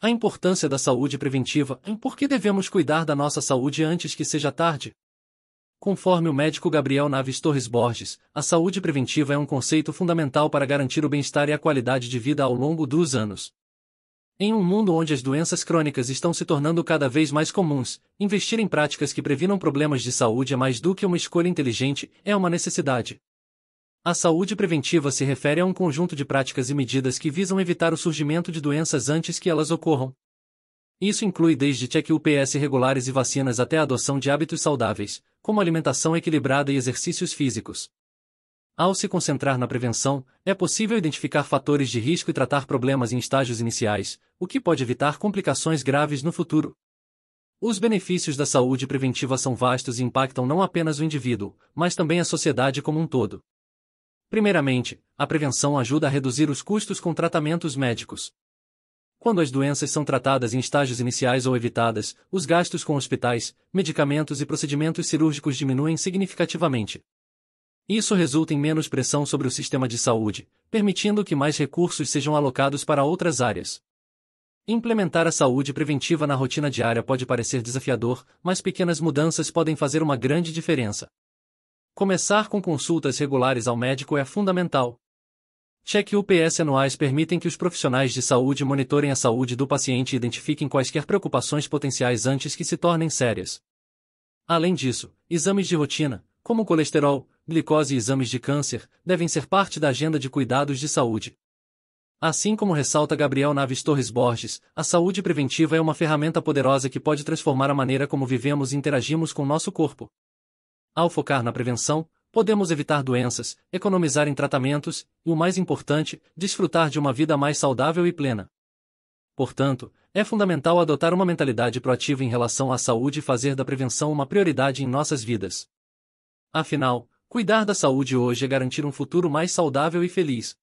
A importância da saúde preventiva em por que devemos cuidar da nossa saúde antes que seja tarde? Conforme o médico Gabriel Naves Torres Borges, a saúde preventiva é um conceito fundamental para garantir o bem-estar e a qualidade de vida ao longo dos anos. Em um mundo onde as doenças crônicas estão se tornando cada vez mais comuns, investir em práticas que previnam problemas de saúde é mais do que uma escolha inteligente, é uma necessidade. A saúde preventiva se refere a um conjunto de práticas e medidas que visam evitar o surgimento de doenças antes que elas ocorram. Isso inclui desde check-ups regulares e vacinas até a adoção de hábitos saudáveis, como alimentação equilibrada e exercícios físicos. Ao se concentrar na prevenção, é possível identificar fatores de risco e tratar problemas em estágios iniciais, o que pode evitar complicações graves no futuro. Os benefícios da saúde preventiva são vastos e impactam não apenas o indivíduo, mas também a sociedade como um todo. Primeiramente, a prevenção ajuda a reduzir os custos com tratamentos médicos. Quando as doenças são tratadas em estágios iniciais ou evitadas, os gastos com hospitais, medicamentos e procedimentos cirúrgicos diminuem significativamente. Isso resulta em menos pressão sobre o sistema de saúde, permitindo que mais recursos sejam alocados para outras áreas. Implementar a saúde preventiva na rotina diária pode parecer desafiador, mas pequenas mudanças podem fazer uma grande diferença. Começar com consultas regulares ao médico é fundamental. check UPS anuais permitem que os profissionais de saúde monitorem a saúde do paciente e identifiquem quaisquer preocupações potenciais antes que se tornem sérias. Além disso, exames de rotina, como colesterol, glicose e exames de câncer, devem ser parte da agenda de cuidados de saúde. Assim como ressalta Gabriel Naves Torres Borges, a saúde preventiva é uma ferramenta poderosa que pode transformar a maneira como vivemos e interagimos com nosso corpo. Ao focar na prevenção, podemos evitar doenças, economizar em tratamentos e, o mais importante, desfrutar de uma vida mais saudável e plena. Portanto, é fundamental adotar uma mentalidade proativa em relação à saúde e fazer da prevenção uma prioridade em nossas vidas. Afinal, cuidar da saúde hoje é garantir um futuro mais saudável e feliz.